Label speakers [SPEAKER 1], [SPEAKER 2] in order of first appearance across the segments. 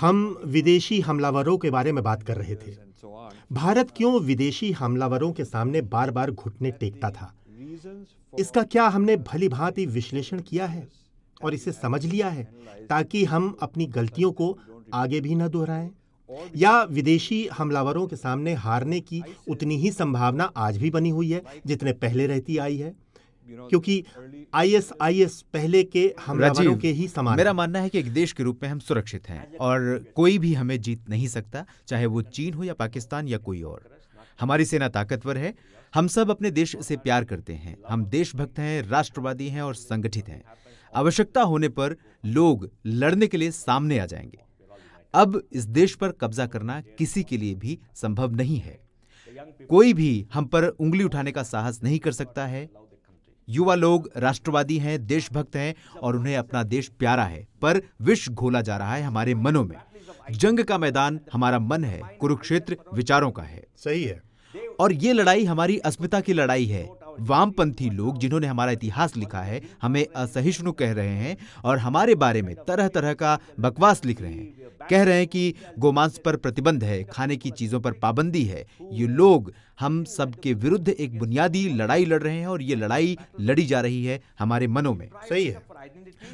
[SPEAKER 1] हम विदेशी हमलावरों के बारे में बात कर रहे थे भारत क्यों विदेशी हमलावरों के सामने बार बार घुटने टेकता था इसका क्या हमने भली भांति विश्लेषण किया है और इसे समझ लिया है ताकि हम अपनी गलतियों को आगे भी न दोहराएं या विदेशी हमलावरों के सामने हारने की उतनी ही संभावना आज भी बनी हुई है जितने पहले रहती आई है क्योंकि आईएसआईएस पहले के हमलावरों के ही समान मेरा
[SPEAKER 2] मानना है कि एक देश के रूप में हम सुरक्षित हैं और कोई भी हमें जीत नहीं सकता चाहे वो चीन हो या पाकिस्तान या कोई और हमारी सेना ताकतवर है हम सब अपने देश से प्यार करते हैं हम देशभक्त हैं राष्ट्रवादी हैं और संगठित हैं आवश्यकता होने पर लोग लड़ने के लिए सामने आ जाएंगे अब इस देश पर कब्जा करना किसी के लिए भी संभव नहीं है कोई भी हम पर उंगली उठाने का साहस नहीं कर सकता है युवा लोग राष्ट्रवादी हैं देशभक्त हैं और उन्हें अपना देश प्यारा है पर विष घोला जा रहा है हमारे मनों में जंग का मैदान हमारा मन है कुरुक्षेत्र विचारों का है सही है और ये लड़ाई हमारी अस्मिता की लड़ाई है वामपंथी लोग जिन्होंने हमारा इतिहास लिखा है हमें असहिष्णु कह रहे हैं और हमारे बारे में तरह तरह का बकवास लिख रहे हैं कह रहे हैं कि गोमांस पर प्रतिबंध है खाने की चीज़ों पर पाबंदी है ये लोग हम सबके विरुद्ध एक बुनियादी लड़ाई लड़ रहे हैं और ये लड़ाई लड़ी जा रही है हमारे मनों में सही है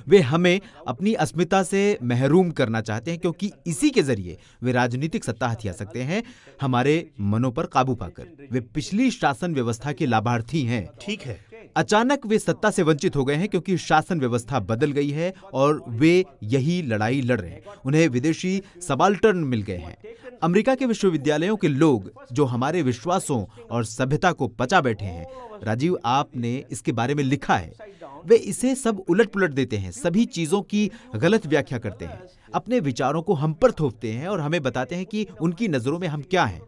[SPEAKER 2] वे हमें अपनी अस्मिता से महरूम करना चाहते हैं क्योंकि इसी के जरिए वे राजनीतिक सत्ता हथिया सकते हैं हमारे मनों पर काबू पाकर वे पिछली शासन व्यवस्था के लाभार्थी हैं ठीक है अचानक वे सत्ता से वंचित हो गए हैं क्योंकि शासन व्यवस्था बदल गई है और वे यही लड़ाई लड़ रहे हैं उन्हें विदेशी सबाल्टर्न मिल गए हैं अमेरिका के विश्वविद्यालयों के लोग जो हमारे विश्वासों और सभ्यता को पचा बैठे हैं राजीव आपने इसके बारे में लिखा है वे इसे सब उलट पुलट देते हैं सभी चीजों की गलत व्याख्या करते हैं अपने विचारों को हम पर थोपते हैं और हमें बताते हैं कि उनकी नजरों में हम क्या हैं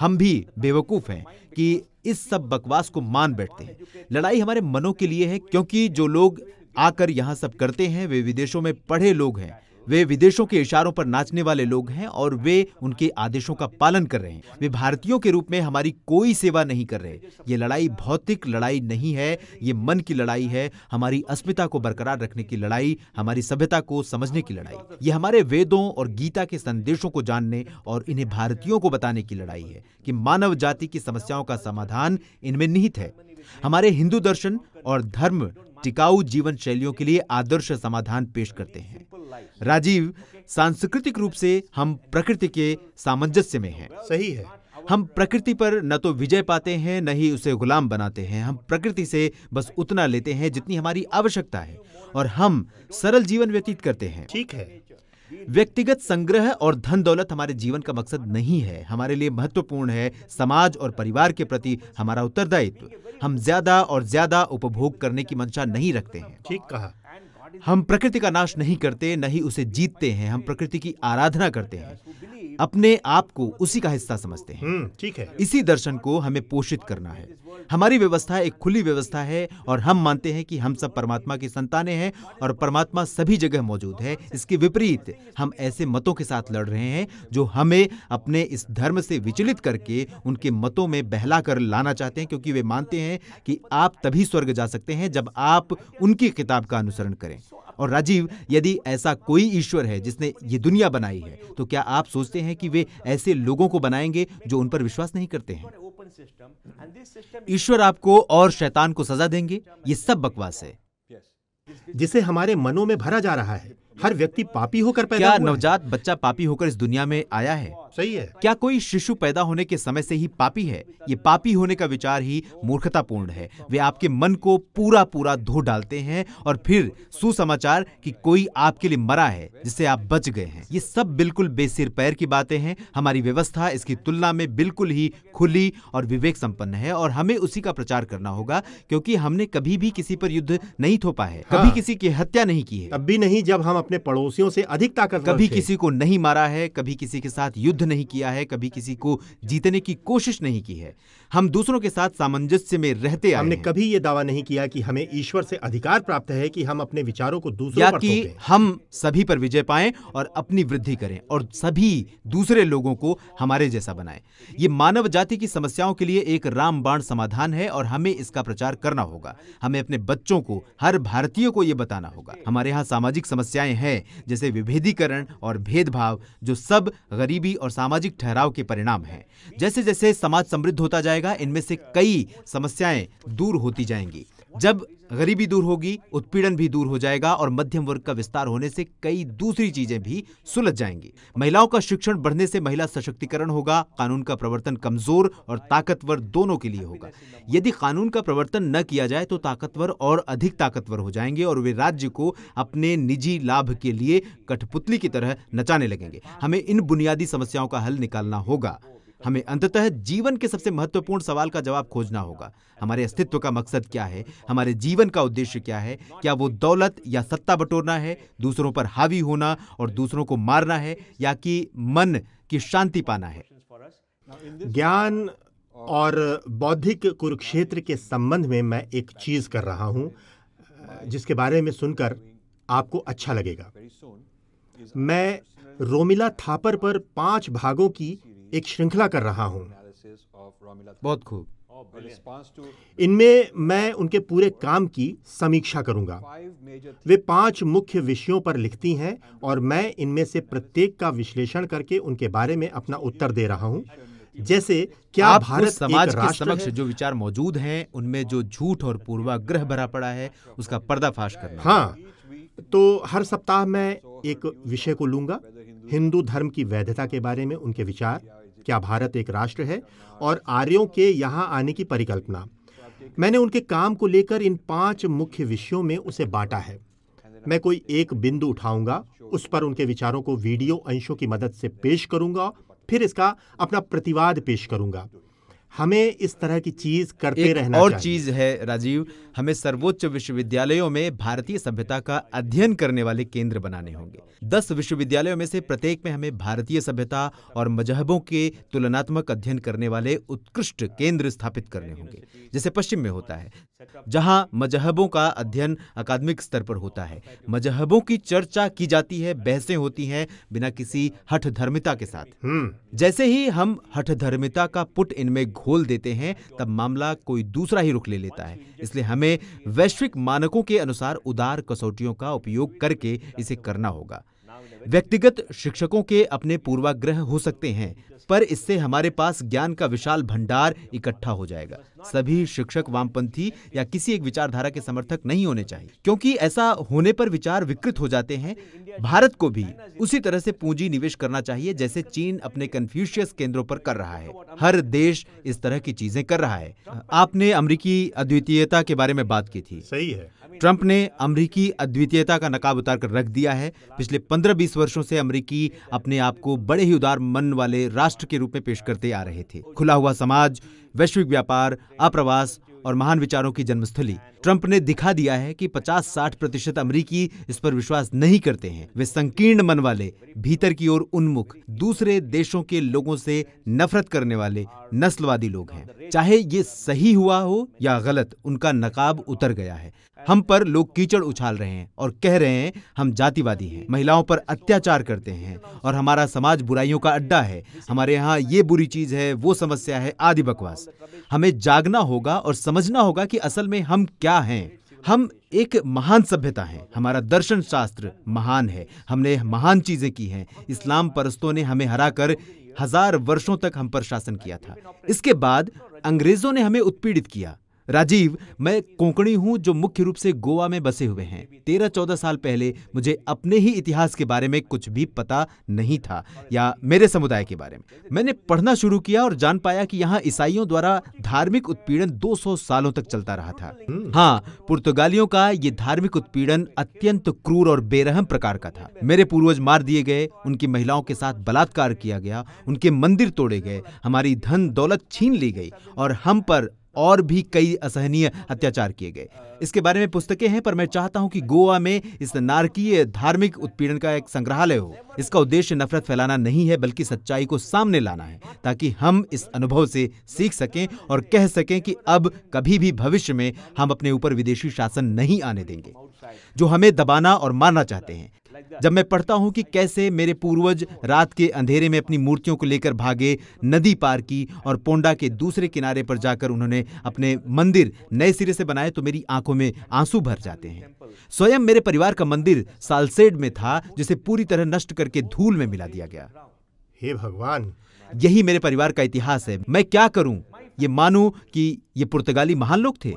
[SPEAKER 2] हम भी बेवकूफ हैं कि इस सब बकवास को मान बैठते हैं लड़ाई हमारे मनों के लिए है क्योंकि जो लोग आकर यहाँ सब करते हैं वे विदेशों में पढ़े लोग हैं वे विदेशों के इशारों पर नाचने वाले लोग हैं और वे उनके आदेशों का पालन कर रहे हैं वे भारतीयों के रूप में हमारी कोई सेवा नहीं कर रहे ये लड़ाई भौतिक लड़ाई नहीं है ये मन की लड़ाई है हमारी अस्मिता को बरकरार रखने की लड़ाई हमारी सभ्यता को समझने की लड़ाई ये हमारे वेदों और गीता के संदेशों को जानने और इन्हें भारतीयों को बताने की लड़ाई है कि मानव जाति की समस्याओं का समाधान इनमें निहित है हमारे हिंदू दर्शन और धर्म टिकाऊ जीवन शैलियों के लिए आदर्श समाधान पेश करते हैं राजीव सांस्कृतिक रूप से हम प्रकृति के सामंजस्य में हैं सही है हम प्रकृति पर न तो विजय पाते हैं न ही उसे गुलाम बनाते हैं हम प्रकृति से बस उतना लेते हैं जितनी हमारी आवश्यकता है और हम सरल जीवन व्यतीत करते हैं ठीक है व्यक्तिगत संग्रह और धन दौलत हमारे जीवन का मकसद नहीं है हमारे लिए महत्वपूर्ण है समाज और परिवार के प्रति हमारा उत्तरदायित्व हम ज्यादा और ज्यादा उपभोग करने की मंशा नहीं रखते हैं ठीक कहा हम प्रकृति का नाश नहीं करते न ही उसे जीतते हैं हम प्रकृति की आराधना करते हैं अपने आप को उसी का हिस्सा समझते हैं हम्म, ठीक है इसी दर्शन को हमें पोषित करना है हमारी व्यवस्था एक खुली व्यवस्था है और हम मानते हैं कि हम सब परमात्मा की संताने हैं और परमात्मा सभी जगह मौजूद है इसके विपरीत हम ऐसे मतों के साथ लड़ रहे हैं जो हमें अपने इस धर्म से विचलित करके उनके मतों में बहला कर लाना चाहते हैं क्योंकि वे मानते हैं कि आप तभी स्वर्ग जा सकते हैं जब आप उनकी किताब का अनुसरण करें और राजीव यदि ऐसा कोई ईश्वर है जिसने ये दुनिया बनाई है तो क्या आप सोचते हैं कि वे ऐसे लोगों को बनाएंगे जो उन पर विश्वास नहीं करते हैं ईश्वर आपको और शैतान को सजा देंगे ये सब बकवास है जिसे हमारे मनों में भरा जा रहा है हर व्यक्ति पापी होकर पैदा क्या नवजात बच्चा पापी होकर इस दुनिया में आया है सही है क्या कोई शिशु पैदा होने के समय से ही पापी है ये पापी होने का विचार ही मूर्खतापूर्ण है वे आपके मन को पूरा पूरा धो डालते हैं और फिर सुसमाचार कि कोई आपके लिए मरा है जिससे आप बच गए हैं ये सब बिल्कुल बेसिर पैर की बातें हैं हमारी व्यवस्था इसकी तुलना में बिल्कुल ही खुली और विवेक संपन्न है और हमें उसी का प्रचार करना होगा क्योंकि हमने कभी भी किसी पर युद्ध नहीं थोपा है कभी हाँ। किसी की हत्या नहीं की है अभी नहीं जब हम अपने पड़ोसियों से अधिक ताकत कभी किसी को नहीं मारा है कभी किसी के साथ युद्ध युद्ध नहीं किया है कभी किसी को जीतने की कोशिश नहीं की है हम दूसरों के साथ सामंजस्य
[SPEAKER 1] में रहते आए हमने कभी ये दावा नहीं किया कि हमें ईश्वर से अधिकार प्राप्त है कि हम अपने विचारों को दूसरों या पर कि
[SPEAKER 2] हम सभी पर विजय पाएं और अपनी वृद्धि करें और सभी दूसरे लोगों को हमारे जैसा बनाए ये मानव जाति की समस्याओं के लिए एक रामबाण समाधान है और हमें इसका प्रचार करना होगा हमें अपने बच्चों को हर भारतीय को यह बताना होगा हमारे यहाँ सामाजिक समस्याएं हैं जैसे विभेदीकरण और भेदभाव जो सब गरीबी और सामाजिक ठहराव के परिणाम है जैसे जैसे समाज समृद्ध होता जाएगा इनमें से कई समस्याएं दूर होती जाएंगी जब गरीबी दूर होगी उत्पीड़न भी दूर हो जाएगा और मध्यम वर्ग का विस्तार होने से कई दूसरी चीजें भी सुलझ जाएंगी महिलाओं का शिक्षण बढ़ने से महिला सशक्तिकरण होगा कानून का प्रवर्तन कमजोर और ताकतवर दोनों के लिए होगा यदि कानून का प्रवर्तन न किया जाए तो ताकतवर और अधिक ताकतवर हो जाएंगे और वे राज्य को अपने निजी लाभ के लिए कठपुतली की तरह नचाने लगेंगे हमें इन बुनियादी समस्याओं का हल निकालना होगा हमें अंततः जीवन के सबसे महत्वपूर्ण सवाल का जवाब खोजना होगा हमारे अस्तित्व का मकसद क्या है हमारे जीवन का उद्देश्य क्या है क्या वो दौलत या सत्ता बटोरना है दूसरों पर हावी होना और दूसरों को मारना है या कि मन की शांति पाना है ज्ञान और बौद्धिक कुरुक्षेत्र
[SPEAKER 1] के संबंध में मैं एक चीज कर रहा हूं जिसके बारे में सुनकर आपको अच्छा लगेगा मैं रोमिला थापर पर पांच भागों की एक श्रृंखला कर रहा हूँ बहुत खूब इनमें मैं उनके पूरे काम की समीक्षा करूंगा वे पांच मुख्य विषयों पर लिखती हैं और मैं इनमें से प्रत्येक का विश्लेषण करके उनके बारे में अपना उत्तर दे रहा हूं जैसे क्या भारत समाज के समक्ष
[SPEAKER 2] जो विचार मौजूद हैं उनमें जो झूठ और पूर्वाग्रह भरा पड़ा है उसका पर्दाफाश करना हाँ
[SPEAKER 1] तो हर सप्ताह मैं एक विषय को लूंगा हिंदू धर्म की वैधता के बारे में उनके विचार क्या भारत एक राष्ट्र है और आर्यों के यहाँ आने की परिकल्पना मैंने उनके काम को लेकर इन पांच मुख्य विषयों में उसे बांटा है मैं कोई एक बिंदु उठाऊंगा उस पर उनके विचारों को वीडियो अंशों की मदद से पेश करूंगा फिर इसका अपना प्रतिवाद
[SPEAKER 2] पेश करूंगा हमें
[SPEAKER 1] इस तरह की चीज
[SPEAKER 2] करते एक रहना और चीज है राजीव हमें सर्वोच्च विश्वविद्यालयों में भारतीय सभ्यता का अध्ययन करने वाले केंद्र बनाने होंगे दस विश्वविद्यालयों में से प्रत्येक में हमें भारतीय सभ्यता और मजहबों के तुलनात्मक अध्ययन करने वाले उत्कृष्ट केंद्र स्थापित करने होंगे जैसे पश्चिम में होता है जहाँ मजहबों का अध्ययन अकादमिक स्तर पर होता है मजहबों की चर्चा की जाती है बहसें होती हैं बिना किसी हठधर्मिता के साथ हम्म। जैसे ही हम हठधर्मिता का पुट इनमें खोल देते हैं तब मामला कोई दूसरा ही रुख ले लेता है इसलिए हमें वैश्विक मानकों के अनुसार उदार कसौटियों का उपयोग करके इसे करना होगा व्यक्तिगत शिक्षकों के अपने पूर्वाग्रह हो सकते हैं पर इससे हमारे पास ज्ञान का विशाल भंडार इकट्ठा हो जाएगा सभी शिक्षक वामपंथी या किसी एक विचारधारा के समर्थक नहीं होने चाहिए क्योंकि ऐसा होने पर विचार विकृत हो जाते हैं भारत को भी उसी तरह से पूंजी निवेश करना चाहिए जैसे चीन अपने कन्फ्यूशियस केंद्रों पर कर रहा है हर देश इस तरह की चीजें कर रहा है आपने अमरीकी अद्वितीयता के बारे में बात की थी सही है ट्रंप ने अमरीकी अद्वितीयता का नकाब उतार कर रख दिया है पिछले पंद्रह बीस 20 वर्षों से अमरीकी अपने आप को बड़े ही उदार मन वाले राष्ट्र के रूप में पेश करते आ रहे थे खुला हुआ समाज वैश्विक व्यापार अप्रवास और महान विचारों की जन्मस्थली ट्रंप ने दिखा दिया है कि 50-60 प्रतिशत अमरीकी इस पर विश्वास नहीं करते हैं वे संकीर्ण मन वाले भीतर की ओर उन्मुख दूसरे देशों के लोगों से नफरत करने वाले नस्लवादी लोग हैं चाहे ये सही हुआ हो या गलत उनका नकाब उतर गया है हम पर लोग कीचड़ उछाल रहे हैं और कह रहे हैं हम जातिवादी हैं महिलाओं पर अत्याचार करते हैं और हमारा समाज बुराइयों का अड्डा है हमारे यहाँ ये बुरी चीज है वो समस्या है आदि बकवास हमें जागना होगा और समझना होगा कि असल में हम क्या क्या हैं हम एक महान सभ्यता हैं हमारा दर्शन शास्त्र महान है हमने महान चीज़ें की हैं इस्लाम परस्तों ने हमें हराकर हजार वर्षों तक हम पर शासन किया था इसके बाद अंग्रेजों ने हमें उत्पीड़ित किया राजीव मैं कोंकणी हूं जो मुख्य रूप से गोवा में बसे हुए हैं तेरह चौदह साल पहले मुझे अपने ही इतिहास के बारे में कुछ भी पता नहीं था या मेरे समुदाय के बारे में मैंने पढ़ना शुरू किया और जान पाया कि यहाँ ईसाइयों द्वारा धार्मिक उत्पीड़न 200 सालों तक चलता रहा था हाँ पुर्तगालियों का ये धार्मिक उत्पीड़न अत्यंत क्रूर और बेरहम प्रकार का था मेरे पूर्वज मार दिए गए उनकी महिलाओं के साथ बलात्कार किया गया उनके मंदिर तोड़े गए हमारी धन दौलत छीन ली गई और हम पर और भी कई असहनीय अत्याचार किए गए इसके बारे में पुस्तकें हैं पर मैं चाहता हूं कि गोवा में इस नारकीय धार्मिक उत्पीड़न का एक संग्रहालय हो इसका उद्देश्य नफरत फैलाना नहीं है बल्कि सच्चाई को सामने लाना है ताकि हम इस अनुभव से सीख सकें और कह सकें कि अब कभी भी भविष्य में हम अपने ऊपर विदेशी शासन नहीं आने देंगे जो हमें दबाना और मारना चाहते हैं जब मैं पढ़ता हूँ कि कैसे मेरे पूर्वज रात के अंधेरे में अपनी मूर्तियों को लेकर भागे नदी पार की और पोंडा के दूसरे किनारे पर जाकर उन्होंने अपने मंदिर नए सिरे से बनाए तो मेरी आंखों में आंसू भर जाते हैं स्वयं मेरे परिवार का मंदिर सालसेड में था जिसे पूरी तरह नष्ट करके धूल में मिला दिया गया हे भगवान यही मेरे परिवार का इतिहास है मैं क्या करूं ये मानूं कि ये पुर्तगाली महान लोग थे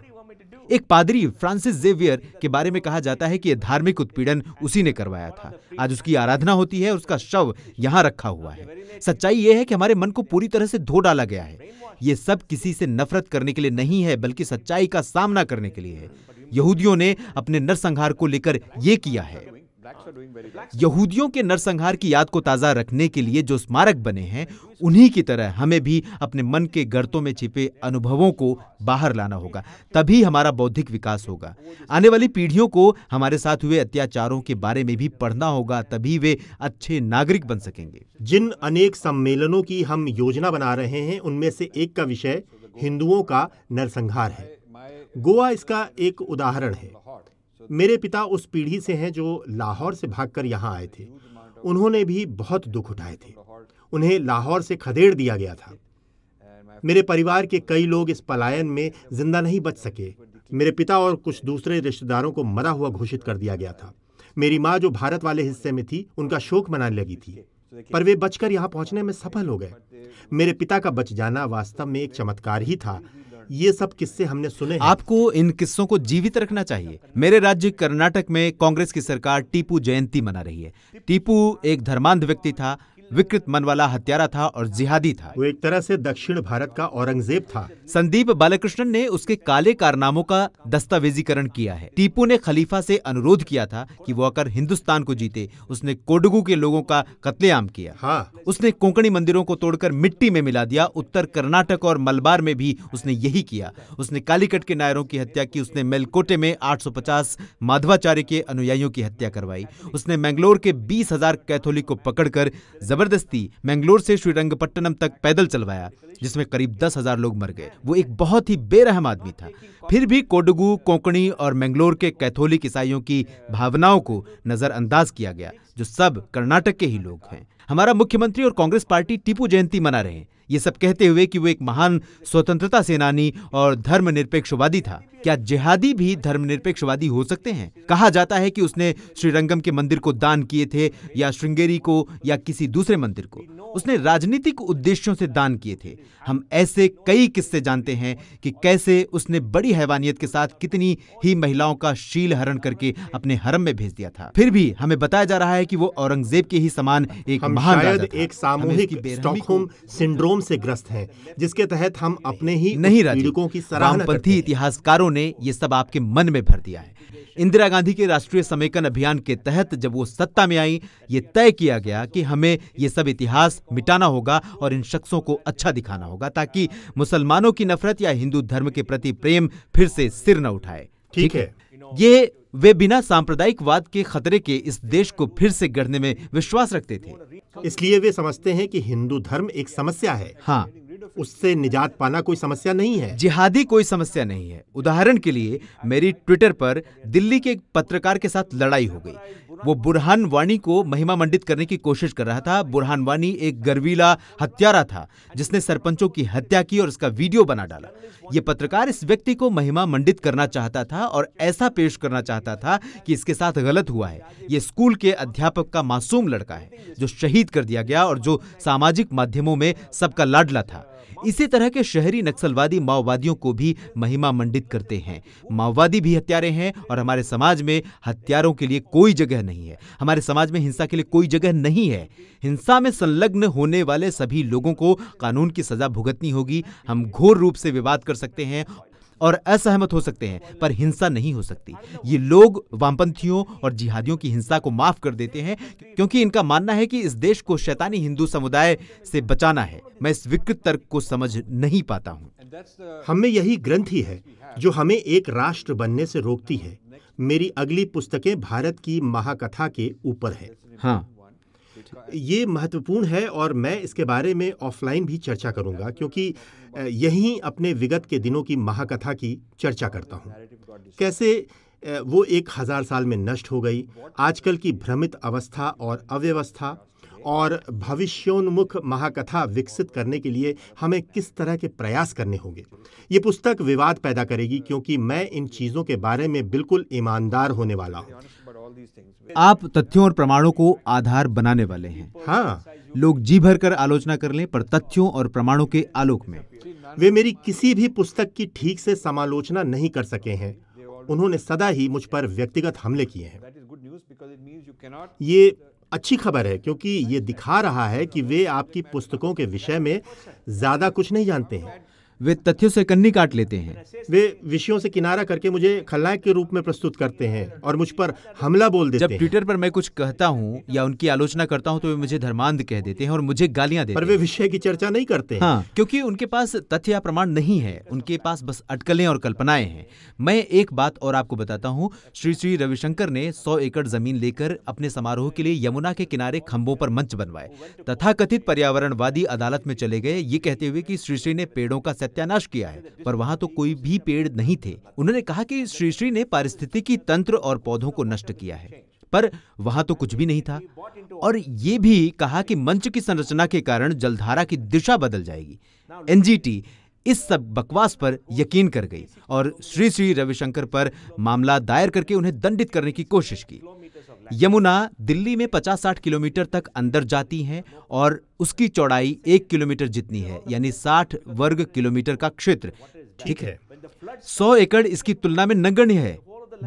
[SPEAKER 2] एक पादरी फ्रांसिस जेवियर के बारे में कहा जाता है कि यह धार्मिक उत्पीड़न उसी ने करवाया था आज उसकी आराधना होती है और उसका शव यहाँ रखा हुआ है सच्चाई यह है कि हमारे मन को पूरी तरह से धो डाला गया है ये सब किसी से नफरत करने के लिए नहीं है बल्कि सच्चाई का सामना करने के लिए है यहूदियों ने अपने नरसंहार को लेकर यह किया है यहूदियों के नरसंहार की याद को ताज़ा रखने के लिए जो स्मारक बने हैं उन्हीं की तरह हमें भी अपने मन के गर्तों में छिपे अनुभवों को बाहर लाना होगा तभी हमारा बौद्धिक विकास होगा आने वाली पीढ़ियों को हमारे साथ हुए अत्याचारों के बारे में भी पढ़ना होगा तभी वे अच्छे नागरिक बन सकेंगे जिन अनेक सम्मेलनों
[SPEAKER 1] की हम योजना बना रहे हैं उनमें से एक का विषय हिंदुओं का नरसंहार है गोवा इसका एक उदाहरण है मेरे पिता उस पीढ़ी से हैं जो लाहौर से भागकर यहाँ आए थे उन्होंने भी बहुत दुख उठाए थे उन्हें लाहौर से खदेड़ दिया गया था मेरे परिवार के कई लोग इस पलायन में जिंदा नहीं बच सके मेरे पिता और कुछ दूसरे रिश्तेदारों को मरा हुआ घोषित कर दिया गया था मेरी माँ जो भारत वाले हिस्से में थी उनका शोक मनाने लगी थी पर वे बचकर यहाँ पहुँचने में सफल हो गए मेरे पिता का बच जाना वास्तव में एक चमत्कार ही था ये सब किस्से हमने
[SPEAKER 2] सुने हैं। आपको इन किस्सों को जीवित रखना चाहिए मेरे राज्य कर्नाटक में कांग्रेस की सरकार टीपू जयंती मना रही है टीपू एक धर्मांध व्यक्ति था विकृत मन वाला हत्यारा था और जिहादी था वो एक तरह से दक्षिण भारत का औरंगजेब था संदीप बालकृष्णन ने उसके काले कारनामों का दस्तावेजीकरण किया है टीपू ने खलीफा से अनुरोध किया था कि वो आकर हिंदुस्तान को जीते उसने कोडगु के लोगों का कत्लेआम किया हाँ। उसने कोंकणी मंदिरों को तोड़कर मिट्टी में मिला दिया उत्तर कर्नाटक और मलबार में भी उसने यही किया उसने कालीकट के नायरों की हत्या की उसने मेलकोटे में आठ माधवाचार्य के अनुयायियों की हत्या करवाई उसने मैंगलोर के बीस हजार कैथोलिक को पकड़कर जबरदस्ती मैंगलोर से श्रीरंगपट्टनम तक पैदल चलवाया जिसमें करीब दस हजार लोग मर गए वो एक बहुत ही बेरहम आदमी था फिर भी कोडगु कोंकणी और मैंगलोर के कैथोलिक ईसाइयों की भावनाओं को नजरअंदाज किया गया जो सब कर्नाटक के ही लोग हैं हमारा मुख्यमंत्री और कांग्रेस पार्टी टीपू जयंती मना रहे हैं ये सब कहते हुए कि वो एक महान स्वतंत्रता सेनानी और धर्मनिरपेक्षवादी था क्या जिहादी भी धर्मनिरपेक्षवादी हो सकते हैं कहा जाता है कि उसने श्रीरंगम के मंदिर को दान किए थे या श्रृंगेरी को या किसी दूसरे मंदिर को उसने राजनीतिक उद्देश्यों से दान किए थे हम ऐसे कई किस्से जानते हैं कि कैसे उसने बड़ी हैवानियत के साथ कितनी ही महिलाओं का शील हरण करके अपने हरम में भेज दिया था फिर भी हमें बताया जा रहा है कि वो औरंगजेब के ही समान एक महान एक सामूहिक सिंड्रोम सिंड्रोम से ग्रस्त हैं जिसके तहत हम अपने ही नहीं पीड़ितों की वामपंथी इतिहासकारों ने ये सब आपके मन में भर दिया है इंदिरा गांधी के राष्ट्रीय समेकन अभियान के तहत जब वो सत्ता में आई ये तय किया गया कि हमें ये सब इतिहास मिटाना होगा और इन शख्सों को अच्छा दिखाना होगा ताकि मुसलमानों की नफरत या हिंदू धर्म के प्रति प्रेम फिर से सिर न उठाए ठीक है ये वे बिना सांप्रदायिकवाद के खतरे के इस देश को फिर से गढ़ने में विश्वास रखते थे इसलिए वे समझते
[SPEAKER 1] हैं कि हिंदू धर्म
[SPEAKER 2] एक समस्या है हाँ उससे निजात पाना कोई समस्या नहीं है जिहादी कोई समस्या नहीं है उदाहरण के लिए मेरी ट्विटर पर दिल्ली के एक पत्रकार के साथ लड़ाई हो गई वो बुरहान वानी को महिमा मंडित करने की कोशिश कर रहा था बुरहान वानी एक गर्वीला हत्यारा था जिसने सरपंचों की हत्या की और उसका वीडियो बना डाला ये पत्रकार इस व्यक्ति को महिमा मंडित करना चाहता था और ऐसा पेश करना चाहता था कि इसके साथ गलत हुआ है ये स्कूल के अध्यापक का मासूम लड़का है जो शहीद कर दिया गया और जो सामाजिक माध्यमों में सबका लाडला था इसी तरह के शहरी नक्सलवादी माओवादियों को भी महिमा मंडित करते हैं माओवादी भी हत्यारे हैं और हमारे समाज में हत्यारों के लिए कोई जगह नहीं है हमारे समाज में हिंसा के लिए कोई जगह नहीं है हिंसा में संलग्न होने वाले सभी लोगों को कानून की सजा भुगतनी होगी हम घोर रूप से विवाद कर सकते हैं और असहमत हो सकते हैं पर हिंसा नहीं हो सकती ये लोग वामपंथियों और जिहादियों की हिंसा को माफ कर देते हैं क्योंकि इनका मानना है कि इस देश को शैतानी हिंदू समुदाय से बचाना है मैं इस विकृत तर्क को समझ नहीं पाता हूँ हमें यही ही है
[SPEAKER 1] जो हमें एक राष्ट्र बनने से रोकती है मेरी अगली पुस्तकें भारत की महाकथा के ऊपर है हाँ ये महत्वपूर्ण है और मैं इसके बारे में ऑफलाइन भी चर्चा करूंगा क्योंकि यहीं अपने विगत के दिनों की महाकथा की चर्चा करता हूं। कैसे वो एक हज़ार साल में नष्ट हो गई आजकल की भ्रमित अवस्था और अव्यवस्था और भविष्योन्मुख महाकथा विकसित करने के लिए हमें किस तरह के प्रयास करने होंगे ये पुस्तक विवाद पैदा करेगी क्योंकि मैं इन चीज़ों के बारे में बिल्कुल ईमानदार होने वाला हूँ आप
[SPEAKER 2] तथ्यों और प्रमाणों को आधार बनाने वाले हैं हाँ लोग जी भर कर आलोचना कर लें पर तथ्यों और प्रमाणों के आलोक में वे मेरी किसी भी पुस्तक की ठीक से समालोचना
[SPEAKER 1] नहीं कर सके हैं उन्होंने सदा ही मुझ पर व्यक्तिगत हमले किए हैं ये अच्छी खबर है क्योंकि ये दिखा रहा है कि वे आपकी पुस्तकों के विषय में ज़्यादा कुछ नहीं जानते हैं वे तथ्यों से कन्नी काट लेते हैं वे विषयों से किनारा करके मुझे खलनायक के रूप में प्रस्तुत करते हैं और मुझ पर हमला बोल देते जब ट्विटर
[SPEAKER 2] पर मैं कुछ कहता हूँ या उनकी आलोचना करता हूँ तो वे मुझे धर्मांध कह देते हैं और मुझे गालियाँ देते पर वे विषय की चर्चा नहीं करते हाँ क्योंकि उनके पास तथ्य या प्रमाण नहीं है उनके पास बस अटकलें और कल्पनाएं हैं मैं एक बात और आपको बताता हूँ श्री श्री रविशंकर ने सौ एकड़ जमीन लेकर अपने समारोह के लिए यमुना के किनारे खंभों पर मंच बनवाए तथाकथित पर्यावरणवादी अदालत में चले गए ये कहते हुए कि श्री श्री ने पेड़ों का सत्यानाश किया है पर वहाँ तो कोई भी पेड़ नहीं थे उन्होंने कहा कि श्री श्री ने पारिस्थितिकी तंत्र और पौधों को नष्ट किया है पर वहां तो कुछ भी नहीं था और ये भी कहा कि मंच की संरचना के कारण जलधारा की दिशा बदल जाएगी एनजीटी इस सब बकवास पर यकीन कर गई और श्री श्री रविशंकर पर मामला दायर करके उन्हें दंडित करने की कोशिश की यमुना दिल्ली में 50-60 किलोमीटर तक अंदर जाती है और उसकी चौड़ाई एक किलोमीटर जितनी है यानी 60 वर्ग किलोमीटर का क्षेत्र ठीक है 100 एकड़ इसकी तुलना में नगण्य है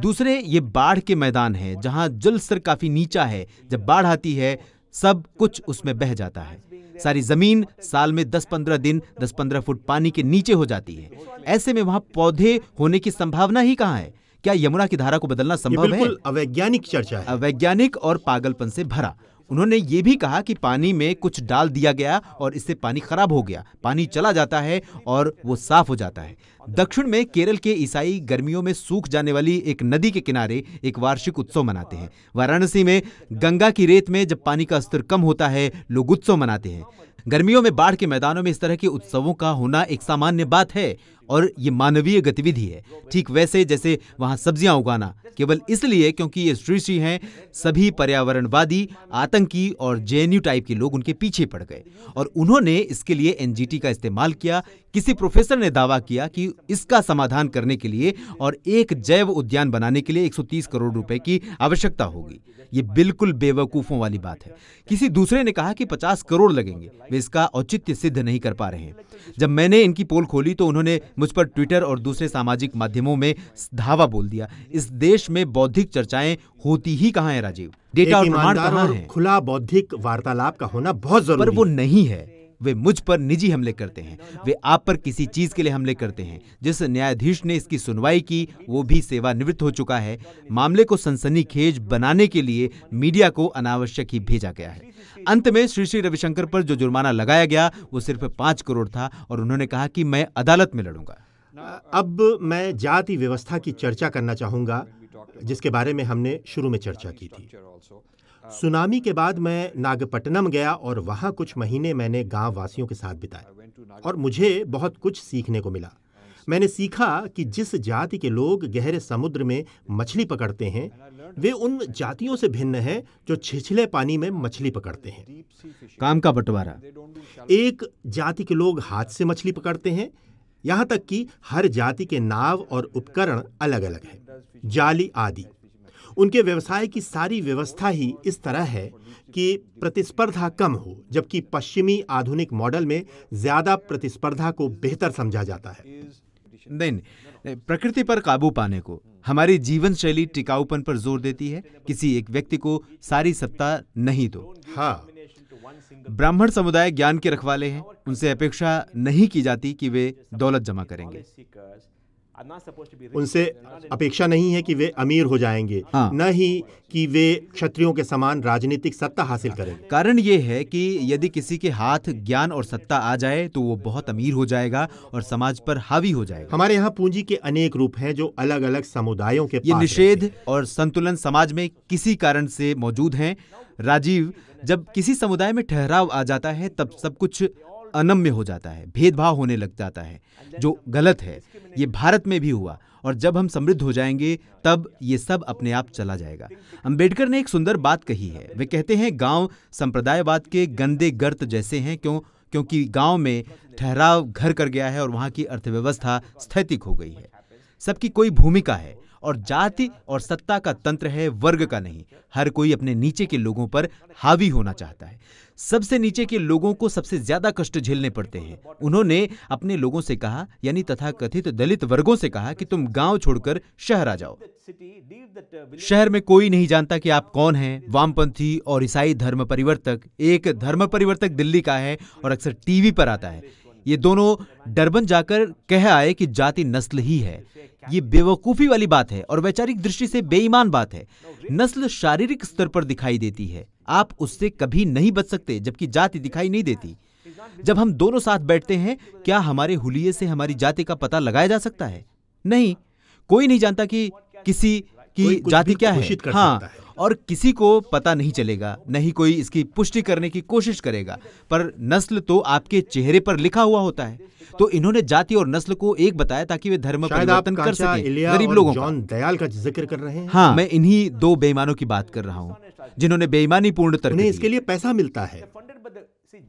[SPEAKER 2] दूसरे ये बाढ़ के मैदान है जहाँ जल स्तर काफी नीचा है जब बाढ़ आती है सब कुछ उसमें बह जाता है सारी जमीन साल में 10-15 दिन 10-15 फुट पानी के नीचे हो जाती है ऐसे में वहाँ पौधे होने की संभावना ही कहाँ है क्या यमुना की धारा को बदलना संभव है अवैज्ञानिक चर्चा है अवैज्ञानिक और पागलपन से भरा उन्होंने ये भी कहा कि पानी में कुछ डाल दिया गया और इससे पानी खराब हो गया पानी चला जाता है और वो साफ हो जाता है दक्षिण में केरल के ईसाई गर्मियों में सूख जाने वाली एक नदी के किनारे एक वार्षिक उत्सव मनाते हैं वाराणसी में गंगा की रेत में जब पानी का स्तर कम होता है लोग उत्सव मनाते हैं गर्मियों में बाढ़ के मैदानों में इस तरह के उत्सवों का होना एक सामान्य बात है और ये मानवीय गतिविधि है ठीक वैसे जैसे वहाँ सब्जियां उगाना केवल इसलिए क्योंकि ये श्रीश्री हैं सभी पर्यावरणवादी आतंकी और जे टाइप के लोग उनके पीछे पड़ गए और उन्होंने इसके लिए एन का इस्तेमाल किया किसी प्रोफेसर ने दावा किया कि इसका समाधान करने के लिए और एक जैव उद्यान बनाने के लिए 130 करोड़ रुपए की आवश्यकता होगी ये बिल्कुल बेवकूफ़ों वाली बात है किसी दूसरे ने कहा कि 50 करोड़ लगेंगे वे इसका औचित्य सिद्ध नहीं कर पा रहे हैं जब मैंने इनकी पोल खोली तो उन्होंने मुझ पर ट्विटर और दूसरे सामाजिक माध्यमों में धावा बोल दिया इस देश में बौद्धिक चर्चाएं होती ही कहाँ है राजीव डेटा और प्रमाण कहाँ है खुला बौद्धिक वार्तालाप का होना बहुत जरूरी पर वो नहीं है वे मुझ पर निजी हमले करते हैं वे आप पर किसी चीज के लिए हमले करते हैं जिस न्यायाधीश ने इसकी सुनवाई की वो भी सेवानिवृत्त हो चुका है मामले को सनसनीखेज बनाने के लिए मीडिया को अनावश्यक ही भेजा गया है अंत में श्री श्री रविशंकर पर जो जुर्माना लगाया गया वो सिर्फ पांच करोड़ था और उन्होंने कहा कि मैं अदालत में लड़ूंगा अब मैं
[SPEAKER 1] जाति व्यवस्था की चर्चा करना चाहूंगा जिसके बारे में हमने शुरू में चर्चा की थी सुनामी के बाद मैं नागपट्टनम गया और वहाँ कुछ महीने मैंने गांव वासियों के साथ बिताए और मुझे बहुत कुछ सीखने को मिला मैंने सीखा कि जिस जाति के लोग गहरे समुद्र में मछली पकड़ते हैं वे उन जातियों से भिन्न हैं जो छिछले पानी में मछली पकड़ते हैं काम का बंटवारा एक जाति के लोग हाथ से मछली पकड़ते हैं यहाँ तक कि हर जाति के नाव और उपकरण अलग अलग हैं जाली आदि उनके व्यवसाय की सारी व्यवस्था ही इस तरह है कि प्रतिस्पर्धा कम हो जबकि पश्चिमी आधुनिक मॉडल
[SPEAKER 2] में ज़्यादा प्रतिस्पर्धा को बेहतर समझा जाता है नहीं, प्रकृति पर काबू पाने को हमारी जीवन शैली टिकाऊपन पर जोर देती है किसी एक व्यक्ति को सारी सत्ता नहीं दो तो। हाँ ब्राह्मण समुदाय ज्ञान के रखवाले हैं उनसे अपेक्षा नहीं की जाती कि वे दौलत जमा करेंगे
[SPEAKER 1] उनसे अपेक्षा नहीं है कि वे अमीर हो जाएंगे हाँ। न ही कि वे क्षत्रियों
[SPEAKER 2] के समान राजनीतिक सत्ता हासिल करें कारण ये है कि यदि किसी के हाथ ज्ञान और सत्ता आ जाए तो वो बहुत अमीर हो जाएगा और समाज पर हावी हो जाएगा हमारे यहाँ पूंजी के अनेक रूप हैं जो अलग अलग समुदायों के ये निषेध और संतुलन समाज में किसी कारण से मौजूद है राजीव जब किसी समुदाय में ठहराव आ जाता है तब सब कुछ अनम्य हो जाता है भेदभाव होने लग जाता है जो गलत है ये भारत में भी हुआ और जब हम समृद्ध हो जाएंगे हाँ, तब ये सब अपने आप चला जाएगा अंबेडकर ने एक सुंदर बात कही है वे कहते हैं गांव संप्रदायवाद के गंदे गर्त जैसे हैं क्यों क्योंकि गांव में ठहराव घर कर गया है और वहाँ की अर्थव्यवस्था स्थैतिक हो गई है सबकी कोई भूमिका है और जाति और सत्ता का तंत्र है वर्ग का नहीं हर कोई अपने नीचे के लोगों पर हावी होना चाहता है सबसे नीचे के लोगों को सबसे ज्यादा कष्ट झेलने पड़ते हैं उन्होंने अपने लोगों से कहा यानी तथा कथित दलित वर्गों से कहा कि तुम गांव छोड़कर शहर आ जाओ शहर में कोई नहीं जानता कि आप कौन हैं वामपंथी और ईसाई धर्म परिवर्तक एक धर्म परिवर्तक दिल्ली का है और अक्सर टीवी पर आता है ये दोनों डरबन जाकर कह आए कि जाति नस्ल ही है ये बेवकूफ़ी वाली बात है और वैचारिक दृष्टि से बेईमान बात है नस्ल शारीरिक स्तर पर दिखाई देती है आप उससे कभी नहीं बच सकते जबकि जाति दिखाई नहीं देती जब हम दोनों साथ बैठते हैं क्या हमारे हुलिये से हमारी जाति का पता लगाया जा सकता है नहीं कोई नहीं जानता कि किसी की जाति क्या है हाँ और किसी को पता नहीं चलेगा नहीं कोई इसकी पुष्टि करने की कोशिश करेगा पर नस्ल तो आपके चेहरे पर लिखा हुआ होता है तो इन्होंने जाति और नस्ल को एक बताया ताकि वे धर्म परिवर्तन कर सके गरीब लोगों का
[SPEAKER 1] दयाल का जिक्र कर रहे हैं हाँ मैं
[SPEAKER 2] इन्हीं दो बेईमानों की बात कर रहा हूँ जिन्होंने बेईमानी पूर्ण तरह इसके लिए पैसा मिलता है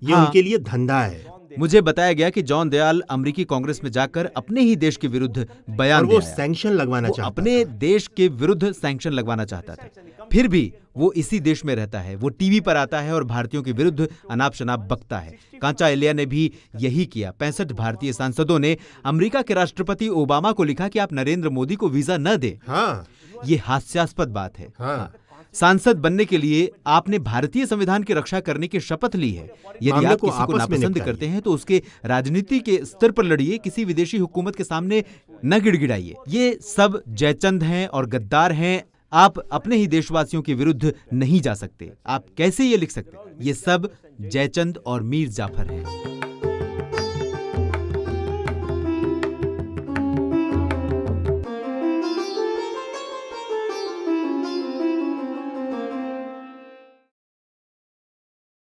[SPEAKER 2] ये हाँ, उनके लिए धंधा है मुझे बताया गया कि जॉन दयाल अमेरिकी कांग्रेस में जाकर अपने ही देश के विरुद्ध बयान वो सैंक्शन लगवाना चाहता अपने देश के विरुद्ध सैंक्शन लगवाना चाहता था फिर भी वो इसी देश में रहता है वो टीवी पर आता है और भारतीयों के विरुद्ध अनाप शनाप बकता है कांचा एलिया ने भी यही किया पैंसठ भारतीय सांसदों ने अमेरिका के राष्ट्रपति ओबामा को लिखा कि आप नरेंद्र मोदी को वीजा न दे हाँ। ये हास्यास्पद बात है हाँ। हाँ। सांसद बनने के लिए आपने भारतीय संविधान की रक्षा करने की शपथ ली है यदि आप किसी को नापसंद करते हैं तो उसके राजनीति के स्तर पर लड़िए किसी विदेशी हुकूमत के सामने न गिड़गिड़ाइए ये सब जयचंद हैं और गद्दार हैं आप अपने ही देशवासियों के विरुद्ध नहीं जा सकते आप कैसे ये लिख सकते ये सब जयचंद और मीर जाफर हैं